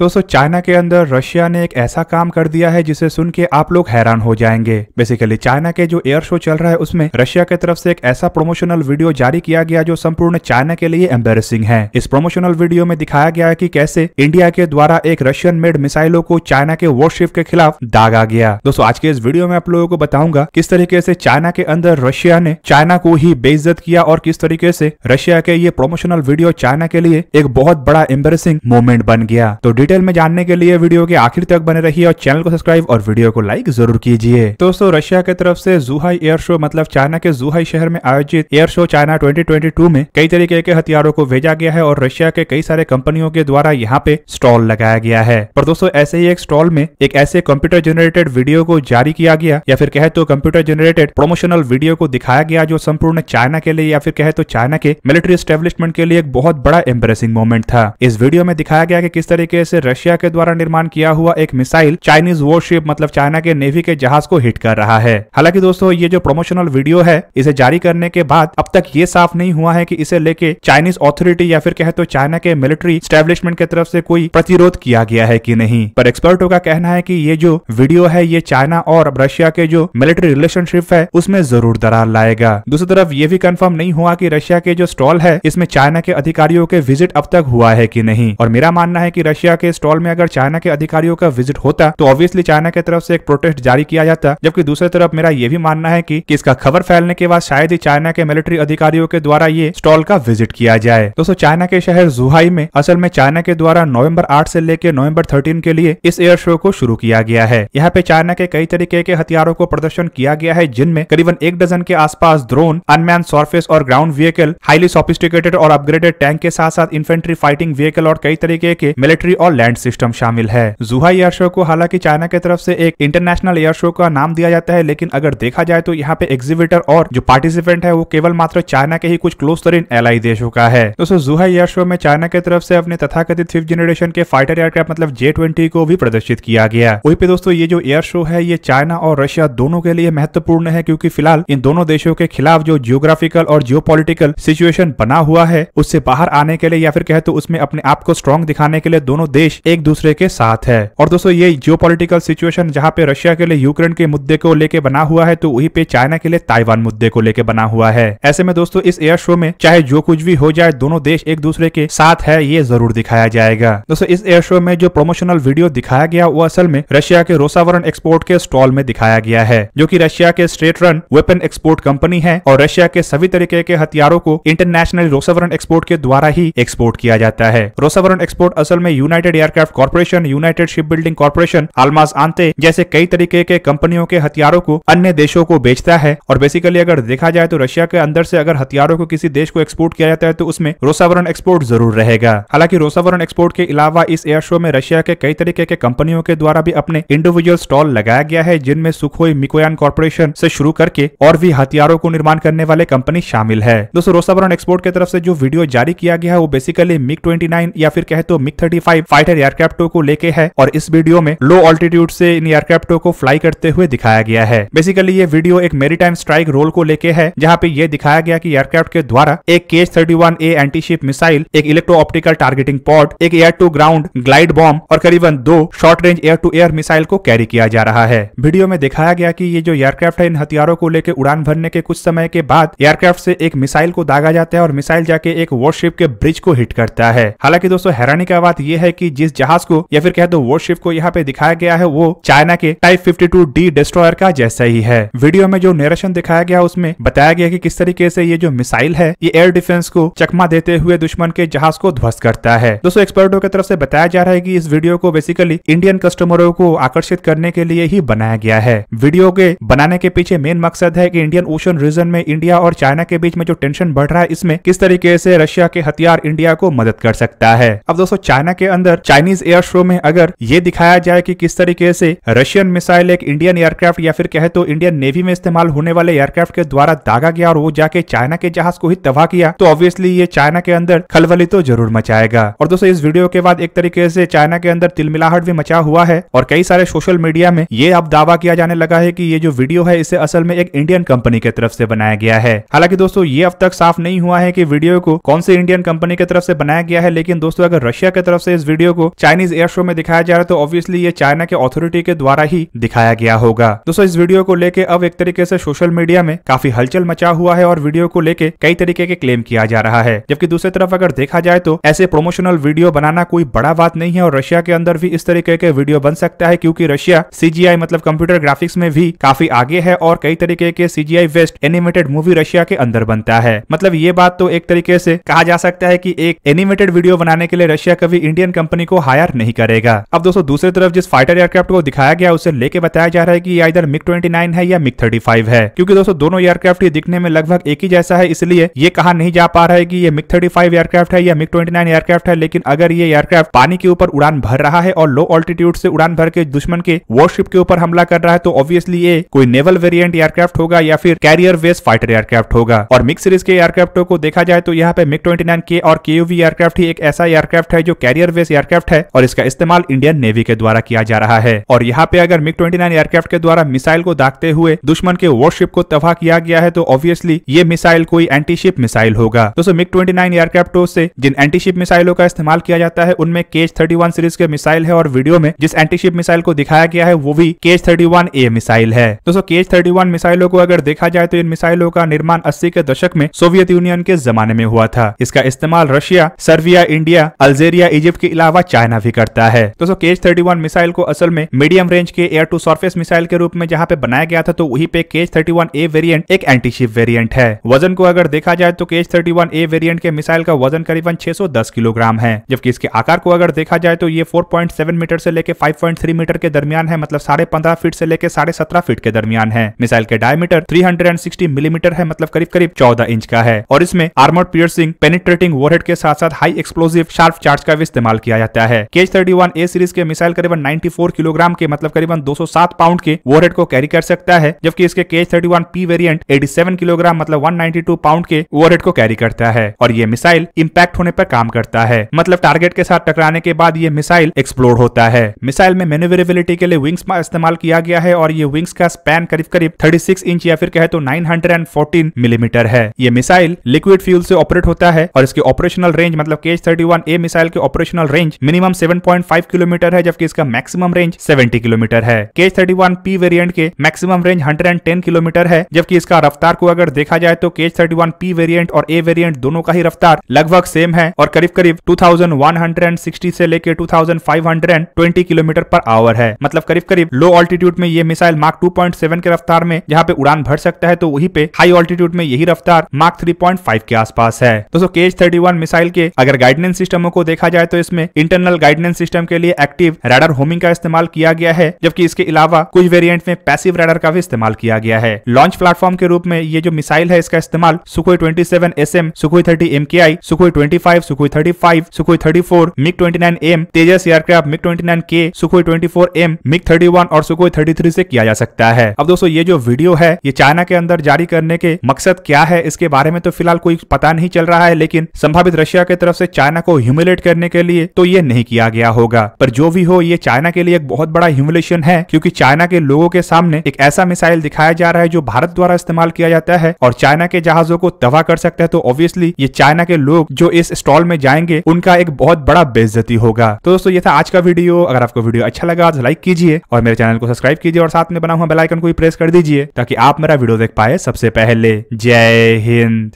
दोस्तों चाइना के अंदर रशिया ने एक ऐसा काम कर दिया है जिसे सुन के आप लोग हैरान हो जाएंगे बेसिकली चाइना के जो एयर शो चल रहा है उसमें रशिया की तरफ से एक ऐसा प्रमोशनल वीडियो जारी किया गया जो संपूर्ण चाइना के लिए एम्बेसिंग है इस प्रमोशनल वीडियो में दिखाया गया है की कैसे इंडिया के द्वारा एक रशियन मेड मिसाइलों को चाइना के वॉरशिप के खिलाफ दागा गया दोस्तों आज के इस वीडियो में आप लोगों को बताऊंगा किस तरीके से चाइना के अंदर रशिया ने चाइना को ही बेइज्जत किया और किस तरीके से रशिया के ये प्रमोशनल वीडियो चाइना के लिए एक बहुत बड़ा एम्बेसिंग मोमेंट बन गया तो डिटेल में जानने के लिए वीडियो के आखिर तक बने रहिए और चैनल को सब्सक्राइब और वीडियो को लाइक जरूर कीजिए दोस्तों रशिया की तरफ से जुहाई एयर शो मतलब चाइना के जुहाई शहर में आयोजित एयर शो चाइना 2022 में कई तरीके के हथियारों को भेजा गया है और रशिया के कई सारे कंपनियों के द्वारा यहाँ पे स्टॉल लगाया गया है पर दोस्तों ऐसे ही एक स्टॉल में एक ऐसे कंप्यूटर जनरेटेड वीडियो को जारी किया गया या फिर कहे तो कंप्यूटर जनरेटेड प्रोमोशनल वीडियो को दिखाया गया जो संपूर्ण चाइना के लिए या फिर कहे तो चाइना के मिलिट्री स्टेब्लिशमेंट के लिए एक बहुत बड़ा एम्प्रेसिंग मोमेंट था इस वीडियो में दिखाया गया कि किस तरीके से रशिया के द्वारा निर्माण किया हुआ एक मिसाइल चाइनीज वॉरशिप मतलब चाइना के नेवी के जहाज को हिट कर रहा है हालांकि दोस्तों ये जो प्रमोशनल वीडियो है इसे जारी करने के बाद अब तक ये साफ नहीं हुआ है की इसे लेके चाइनीज ऑथोरिटी या फिर कहे तो चाइना के मिलिट्री स्टेब्लिशमेंट के तरफ ऐसी कोई प्रतिरोध किया गया है की नहीं पर एक्सपर्टों का कहना है की ये जो वीडियो है ये चाइना और रशिया के जो मिलिट्री रिलेशनशिप है उसमें जरूर दरार लाएगा दूसरी तरफ ये भी कंफर्म नहीं हुआ कि रशिया के जो स्टॉल है इसमें चाइना के अधिकारियों के विजिट अब तक हुआ है कि नहीं और मेरा मानना है कि रशिया के स्टॉल में अगर चाइना के अधिकारियों का विजिट होता तो ऑब्वियसली चाइना के तरफ से एक प्रोटेस्ट जारी किया जाता जबकि दूसरी तरफ मेरा ये भी मानना है कि, कि इसका खबर फैलने के बाद शायद ही चाइना के मिलिट्री अधिकारियों के द्वारा ये स्टॉल का विजिट किया जाए दोस्तों चाइना के शहर जुहाई में असल में चाइना के द्वारा नवम्बर आठ से लेकर नवम्बर थर्टीन के लिए इस एयर शो को शुरू किया गया है यहाँ पे चाइना के कई तरीके के हथियारों को प्रदर्शन किया गया है जिनमें करीबन एक डजन के आसपास ड्रोन अनमैन सरफेस और ग्राउंड व्हीकल हाईली सोफिस्टिकेटेड और अपग्रेडेड टैंक के साथ साथ इन्फेंट्री फाइटिंग व्हीकल और कई तरीके के मिलिट्री और और लैंड सिस्टम शामिल है जुहा एयर शो को हालांकि चाइना की तरफ से एक इंटरनेशनल एयर शो का नाम दिया जाता है लेकिन अगर देखा जाए तो यहाँ पे एग्जीबिटर और जो पार्टिसिपेंट है वो केवल मात्र चाइना के ही कुछ क्लोज तरीन एलाई देशों का है दोस्तों जुहा एयर शो में चाइना की तरफ से अपने तथाकथित फिफ्थ जनरेशन के फाइटर एयरक्राफ्ट मतलब जे ट्वेंटी को भी प्रदर्शित किया गया वही पे दोस्तों ये जो एयर शो है ये चाइना और रशिया दोनों के लिए महत्वपूर्ण है क्योंकि फिलहाल इन दोनों देशों के खिलाफ जो जियोग्राफिकल और जियो सिचुएशन बना हुआ है उससे बाहर आने के लिए या फिर कहे तो उसमें अपने आप को स्ट्रॉन्ग दिखाने के लिए दोनों देश एक दूसरे के साथ है और दोस्तों ये जियो सिचुएशन जहाँ पे रशिया के लिए यूक्रेन के मुद्दे को लेके बना हुआ है तो वही पे चाइना के लिए ताइवान मुद्दे को लेके बना हुआ है ऐसे में दोस्तों इस एयर शो में चाहे जो कुछ भी हो जाए दोनों देश एक दूसरे के साथ है ये जरूर दिखाया जाएगा दोस्तों इस एयर शो में जो प्रमोशनल वीडियो दिखाया गया वो असल में रशिया के रोसावरण एक्सपोर्ट के स्टॉल में दिखाया गया है जो की रशिया के state run weapon export company है और रशिया के सभी तरीके के हथियारों को इंटरनेशनल रोसावरण एक्सपोर्ट के द्वारा ही एक्सपोर्ट किया जाता है रोसावरण एक्सपोर्ट असल में united united aircraft corporation united shipbuilding corporation Almaz Antey जैसे कई तरीके के कंपनियों के हथियारों को अन्य देशों को बेचता है और बेसिकली अगर देखा जाए तो रशिया के अंदर से अगर हथियारों को किसी देश को एक्सपोर्ट किया जाता है तो उसमें रोसावरण एक्सपोर्ट जरूर रहेगा हालांकि रोसावरण एक्सपोर्ट के अलावा इस एयर शो में रशिया के कई तरीके के कंपनियों के द्वारा भी अपने इंडिविजुअल स्टॉल लगाया गया है जिनमें सुखोई मिकोयान कॉर्पोरेशन से शुरू करके और भी हथियारों को निर्माण करने वाले कंपनी शामिल है दोस्तों रोसावरण एक्सपोर्ट की तरफ से जो वीडियो जारी किया गया है वो बेसिकली मिग ट्वेंटी या फिर कहे तो मिग थर्टी फाइटर एयरक्राफ्टो को लेके है और इस वीडियो में लो ऑल्टीट्यूड से इन एयरक्राफ्टो को फ्लाई करते हुए दिखाया गया है बेसिकली ये वीडियो एक मेरी स्ट्राइक रोल को लेके है जहाँ पे ये दिखाया गया की एयरक्राफ्ट के द्वारा एक K thirty one A antiship missile एक इलेक्ट्रो ऑप्टिकल टारगेटिंग पॉड एक air to ground glide bomb और करीबन दो short range air to air missile को कैरी किया जा रहा है वीडियो में दिखाया गया कि ये जो एयरक्राफ्ट है इन हथियारों को लेकर उड़ान भरने के कुछ समय के बाद एयरक्राफ्ट से एक मिसाइल को दागा जाता है और मिसाइल जाके एक वॉरशिप के ब्रिज को हिट करता है हालांकि दोस्तों हैरानी का बात यह है कि जिस जहाज को या फिर कह दो वॉरशिप को यहाँ पे दिखाया गया है वो चाइना के टाइप 52 डी डिस्ट्रॉयर का जैसा ही है वीडियो में जो नरेशन दिखाया गया उसमें बताया गया कि किस तरीके से ये जो मिसाइल है ये एयर डिफेंस को चकमा देते हुए दुश्मन के जहाज को ध्वस्त करता है दोस्तों एक्सपर्टों की तरफ से बताया जा रहा है की इस वीडियो को बेसिकली इंडियन कस्टमरों को आकर्षित करने के लिए ही बनाया गया है वीडियो के बनाने के पीछे मेन मकसद है की इंडियन ओशन रीजन में इंडिया और चाइना के बीच में जो टेंशन बढ़ रहा है इसमें किस तरीके से रशिया के हथियार इंडिया को मदद कर सकता है अब दोस्तों चाइना के अंदर चाइनीज एयर शो में अगर ये दिखाया जाए कि किस तरीके से रशियन मिसाइल एक इंडियन एयरक्राफ्ट या फिर कहे तो इंडियन नेवी में इस्तेमाल होने वाले एयरक्राफ्ट के द्वारा दागा गया और वो जाके चाइना के जहाज को ही तबाह किया तो ऑब्वियसली ये चाइना के अंदर खलबली तो जरूर मचाएगा और दोस्तों इस वीडियो के बाद एक तरीके से चाइना के अंदर तिलमिलाहट भी मचा हुआ है और कई सारे सोशल मीडिया में ये अब दावा किया जाने लगा है की ये जो वीडियो है इसे असल में एक इंडियन कंपनी की तरफ से बनाया गया है हालांकि दोस्तों ये अब तक साफ नहीं हुआ है की वीडियो को कौन से इंडियन कंपनी के तरफ से बनाया गया है लेकिन दोस्तों अगर रशिया की तरफ से इस वीडियो वीडियो को चाइनीज एयर शो में दिखाया जा रहा है तो ऑब्वियसली ये चाइना के अथॉरिटी के द्वारा ही दिखाया गया होगा दोस्तों इस वीडियो को लेके अब एक तरीके से सोशल मीडिया में काफी हलचल मचा हुआ है और वीडियो को लेके कई तरीके के क्लेम किया जा रहा है जबकि दूसरी तरफ अगर देखा जाए तो ऐसे प्रमोशनल वीडियो बनाना कोई बड़ा बात नहीं है और रशिया के अंदर भी इस तरीके के वीडियो बन सकता है क्योंकि रशिया सीजीआई मतलब कंप्यूटर ग्राफिक्स में भी काफी आगे है और कई तरीके के CGI based animated movie Russia के अंदर बनता है मतलब ये बात तो एक तरीके से कहा जा सकता है की एक एनिमेटेड वीडियो बनाने के लिए रशिया कभी इंडियन कंपनी कंपनी को हायर नहीं करेगा अब दोस्तों दूसरी तरफ जिस फाइटर एयरक्राफ्ट को दिखाया गया उसे लेके बताया जा रहा है कि इधर मिग 29 है या मिग 35 है क्योंकि दोस्तों दोनों एयरक्राफ्ट दिखने में लगभग एक ही जैसा है इसलिए ये कहा नहीं जा पा रहा है की ये मिग 35 एयरक्राफ्ट है या मिग ट्वेंटी एयरक्राफ्ट है लेकिन अगर ये एयरक्राफ्ट पानी के ऊपर उड़ान भर रहा है और लो ऑल्टीट्यूड से उड़ान भर के दुश्मन के वॉरशिप के ऊपर हमला कर रहा है तो ऑब्वियसली ये कोई नेवल वेरियंट एयरक्राफ्ट होगा या फिर कैरियर वेस फाइटर एयरक्राफ्ट होगा और मिक्स सीरीज के एयरक्राफ्टों को देखा जाए तो यहाँ पे मिक ट्वेंटी के और के एयरक्राफ्ट ही एक ऐसा एयरक्राफ्ट है जो कैरियर वेस एयरक्राफ्ट है और इसका इस्तेमाल इंडियन नेवी के द्वारा किया जा रहा है और यहाँ पे अगर मिग ट्वेंटी एयरक्राफ्ट के द्वारा मिसाइल को दागते हुए दुश्मन के वॉरशिप को तबाह किया गया है तो ऑब्वियसली ये मिसाइल कोई एंटीशिप मिसाइल होगा दोस्तों मिग ट्वेंटी एयरक्राफ्टों से जिन एंटीशिप मिसाइलों का इस्तेमाल किया जाता है उनमें केज थर्टी सीरीज के मिसाइल है और वीडियो में जिस एंटीशिप मिसाइल को दिखाया गया है वो भी केज थर्टी ए मिसाइल है दोस्तों केज थर्टी मिसाइलों को अगर देखा जाए तो इन मिसाइलों का निर्माण अस्सी के दशक में सोवियत यूनियन के जमाने में हुआ था इसका इस्तेमाल Russia Serbia India Algeria Egypt के अलावा अलावा चाइना भी करता है दोस्तों केज थर्टी मिसाइल को असल में मीडियम रेंज के एयर टू सर्फेस मिसाइल के रूप में जहाँ पे बनाया गया था तो वही पे केज थर्टी ए वेरियंट एक एंटीशिप वेरियंट है वजन को अगर देखा जाए तो केज थर्टी ए वेरियंट के मिसाइल का वजन करीबन छह किलोग्राम है जबकि इसके आकार को अगर देखा जाए तो ये 4.7 मीटर से लेकर 5.3 मीटर के दरमियान है मतलब साढ़े पंद्रह फीट से लेके साढ़े सत्रह फीट के दरमियान है मिसाइल के डायमीटर 360 मिलीमीटर mm है मतलब करीब करीब 14 इंच का है और इसमें आर्मर पियर्सिंग पेनिट्रेटिंग वोरहेड के साथ साथ हाई एक्सप्लोजिव शार्प चार्ज का भी इस्तेमाल किया जाता है KH thirty one A series के मिसाइल करीबन फोर किलोग्राम के मतलब करीबन सात पाउंड के वोरेट को कैरी कर सकता है जबकि इसके KH thirty one P variant seven kilogram मतलब टू पाउंड के वोरहेड को कैरी करता है और ये मिसाइल इम्पैक्ट होने पर काम करता है मतलब टारगेट के साथ टकराने के बाद ये मिसाइल एक्सप्लोर होता है मिसाइल में मेन्यूवरेबिलिटी के लिए विंग्स का इस्तेमाल किया गया है और ये विंग्स का स्पैन करीब करीब 36 इंच या फिर कहे तो 914 मिलीमीटर mm है ये मिसाइल लिक्विड फ्यूल से ऑपरेट होता है और इसके ऑपरेशनल रेंज मतलब केज थर्टी ए मिसाइल के operational range range minimum 7.5 kilometre है जबकि इसका मैक्सिमम रेंज 70 किलोमीटर है के थर्टी वन पी वेरियंट के मैक्सिमम रेंज 110 किलोमीटर है जबकि इसका रफ्तार को अगर देखा जाए तो के थर्टी वन पी वेरियंट और ए वेरियंट दोनों का ही रफ्तार लगभग सेम है और करीब करीब टू से लेकर टू किलोमीटर पर आवर है मतलब करीब करीब लो ऑल्टीट्यूड में ये मिसाइल मार्क टू के रफ्तार में जहाँ पे उड़ान भर सकता है तो वही पे हाई ऑल्टीट्यूड में यही रफ्तार मार्क थ्री के आसपास है दोस्तों के थर्टी मिसाइल के अगर गाइडेंस सिस्टमों को देखा जाए तो इसमें इंटरनल गाइडेंस सिस्टम के लिए एक्टिव रैडर होमिंग का इस्तेमाल किया गया है जबकि इसके अलावा कुछ वेरिएंट में पैसिव रैडर का भी इस्तेमाल किया गया है लॉन्च प्लेटफॉर्म के रूप में ये जो मिसाइल है इसका इस्तेमाल Sukhoi twenty seven S M Sukhoi thirty M K I Sukhoi twenty five Sukhoi thirty five Sukhoi thirty four MiG twenty nine M Tejas aircraft MiG twenty nine K Sukhoi twenty four M MiG thirty one और Sukhoi thirty three से किया जा सकता है अब दोस्तों ये जो वीडियो है ये चाइना के अंदर जारी करने के मकसद क्या है इसके बारे में तो फिलहाल कोई पता नहीं चल रहा है लेकिन संभावित रशिया की तरफ से चाइना को ह्यूमिलेट करने के लिए तो ये नहीं किया गया होगा पर जो भी हो ये चाइना के लिए एक बहुत बड़ा ह्यूमिलेशन है क्योंकि चाइना के लोगों के सामने एक ऐसा मिसाइल दिखाया जा रहा है जो भारत द्वारा इस्तेमाल किया जाता है और चाइना के जहाजों को तबाह कर सकता है तो ऑब्वियसली ये चाइना के लोग जो इस स्टॉल में जाएंगे उनका एक बहुत बड़ा बेजती होगा तो दोस्तों ये था आज का वीडियो अगर आपको वीडियो अच्छा लगा तो लाइक कीजिए और मेरे चैनल को सब्सक्राइब कीजिए और साथ में बना हुआ बेलाइकन को भी प्रेस कर दीजिए ताकि आप मेरा वीडियो देख पाए सबसे पहले जय हिंद